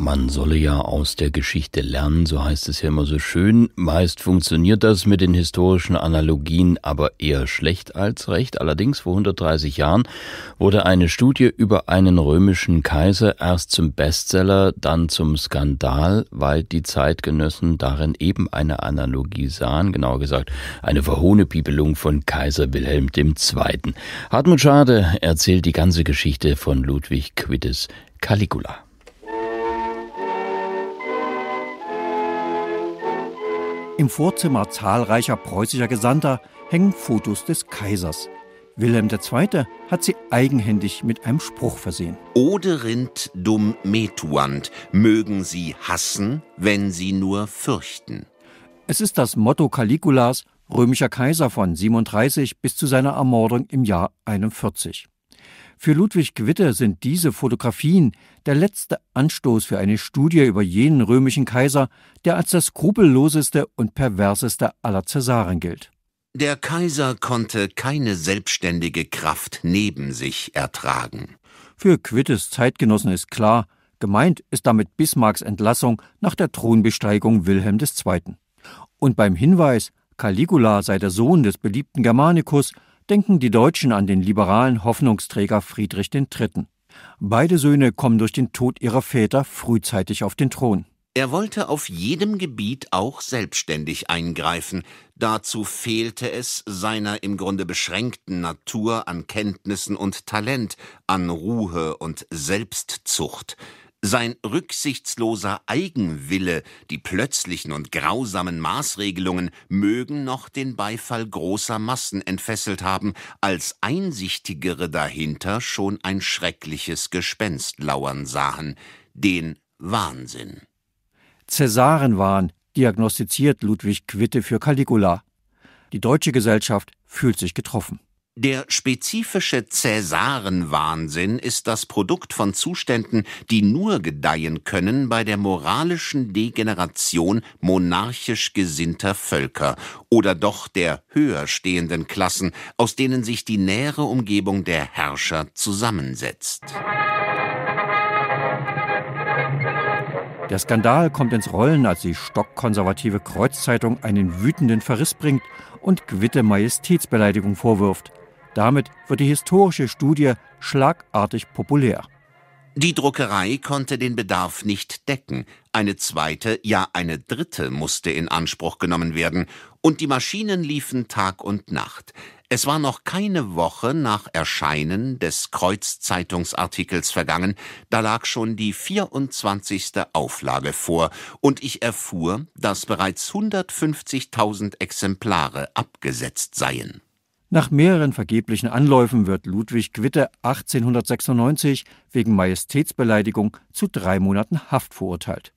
man solle ja aus der Geschichte lernen, so heißt es ja immer so schön. Meist funktioniert das mit den historischen Analogien aber eher schlecht als recht. Allerdings vor 130 Jahren wurde eine Studie über einen römischen Kaiser erst zum Bestseller, dann zum Skandal, weil die Zeitgenossen darin eben eine Analogie sahen, genauer gesagt eine verhohne von Kaiser Wilhelm II. Hartmut Schade erzählt die ganze Geschichte von Ludwig Quittes Caligula. Im Vorzimmer zahlreicher preußischer Gesandter hängen Fotos des Kaisers. Wilhelm II. hat sie eigenhändig mit einem Spruch versehen. Oderint dum metuant, mögen sie hassen, wenn sie nur fürchten. Es ist das Motto Caligulas, römischer Kaiser von 37 bis zu seiner Ermordung im Jahr 41. Für Ludwig Witter sind diese Fotografien der letzte Anstoß für eine Studie über jenen römischen Kaiser, der als das skrupelloseste und perverseste aller Cäsaren gilt. Der Kaiser konnte keine selbstständige Kraft neben sich ertragen. Für Quittes Zeitgenossen ist klar, gemeint ist damit Bismarcks Entlassung nach der Thronbesteigung Wilhelm II. Und beim Hinweis, Caligula sei der Sohn des beliebten Germanicus, denken die Deutschen an den liberalen Hoffnungsträger Friedrich III. Beide Söhne kommen durch den Tod ihrer Väter frühzeitig auf den Thron. Er wollte auf jedem Gebiet auch selbstständig eingreifen. Dazu fehlte es seiner im Grunde beschränkten Natur an Kenntnissen und Talent, an Ruhe und Selbstzucht. Sein rücksichtsloser Eigenwille, die plötzlichen und grausamen Maßregelungen mögen noch den Beifall großer Massen entfesselt haben, als Einsichtigere dahinter schon ein schreckliches Gespenst lauern sahen, den Wahnsinn. Cäsarenwahn, diagnostiziert Ludwig Quitte für Caligula. Die deutsche Gesellschaft fühlt sich getroffen. Der spezifische Cäsarenwahnsinn ist das Produkt von Zuständen, die nur gedeihen können bei der moralischen Degeneration monarchisch gesinnter Völker oder doch der höher stehenden Klassen, aus denen sich die nähere Umgebung der Herrscher zusammensetzt. Der Skandal kommt ins Rollen, als die stockkonservative Kreuzzeitung einen wütenden Verriss bringt und Quitte Majestätsbeleidigung vorwirft. Damit wird die historische Studie schlagartig populär. Die Druckerei konnte den Bedarf nicht decken. Eine zweite, ja eine dritte musste in Anspruch genommen werden. Und die Maschinen liefen Tag und Nacht. Es war noch keine Woche nach Erscheinen des Kreuzzeitungsartikels vergangen, da lag schon die 24. Auflage vor, und ich erfuhr, dass bereits 150.000 Exemplare abgesetzt seien. Nach mehreren vergeblichen Anläufen wird Ludwig Quitte 1896 wegen Majestätsbeleidigung zu drei Monaten Haft verurteilt.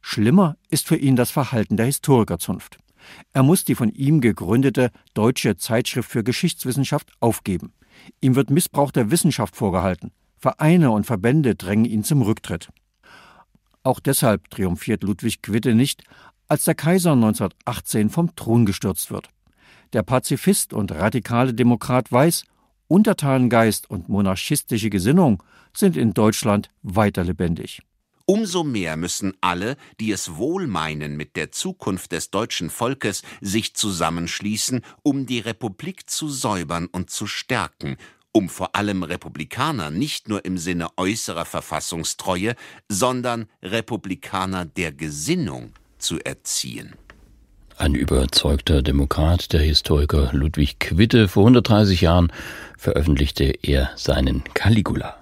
Schlimmer ist für ihn das Verhalten der Historikerzunft. Er muss die von ihm gegründete Deutsche Zeitschrift für Geschichtswissenschaft aufgeben. Ihm wird Missbrauch der Wissenschaft vorgehalten. Vereine und Verbände drängen ihn zum Rücktritt. Auch deshalb triumphiert Ludwig Quitte nicht, als der Kaiser 1918 vom Thron gestürzt wird. Der Pazifist und radikale Demokrat Weiß, Untertanengeist und monarchistische Gesinnung sind in Deutschland weiter lebendig. Umso mehr müssen alle, die es wohl meinen mit der Zukunft des deutschen Volkes, sich zusammenschließen, um die Republik zu säubern und zu stärken, um vor allem Republikaner nicht nur im Sinne äußerer Verfassungstreue, sondern Republikaner der Gesinnung zu erziehen. Ein überzeugter Demokrat, der Historiker Ludwig Quitte, vor 130 Jahren veröffentlichte er seinen Caligula.